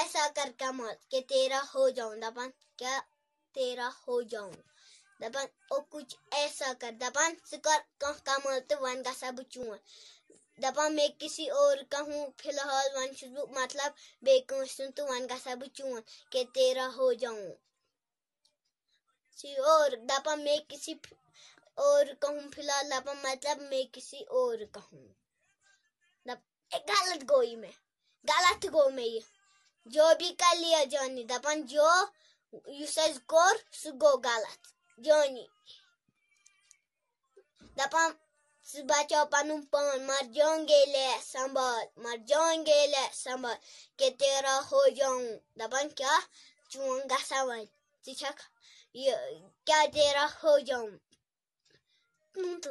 ऐसा करके मौत के तेरा हो जाऊं दबन क्या तेरा हो जाऊं दबन ओ कुछ ऐसा कर दबन सुकर कह का मत वन का सब चूं दपान मैं किसी और कहूँ फिलहाल वन छुस मतलब बे सुन तो वन का सब चूं के तेरा हो जाऊं सी और दपान मैं किसी और कहूँ फिलहाल दपान मतलब मैं किसी और कहूँ गलत गोई में गलत गो में ये जो भी कर लिया जॉनी दपन जो यूस एस कोर सु गो गलत जॉनी दपन सु बचो पनुम पन मर जोंगे ले संभाल मर जोंगे ले संभाल के तेरा हो जाऊं दपन क्या चुंगा सवन चिचक ये क्या तेरा हो जाऊं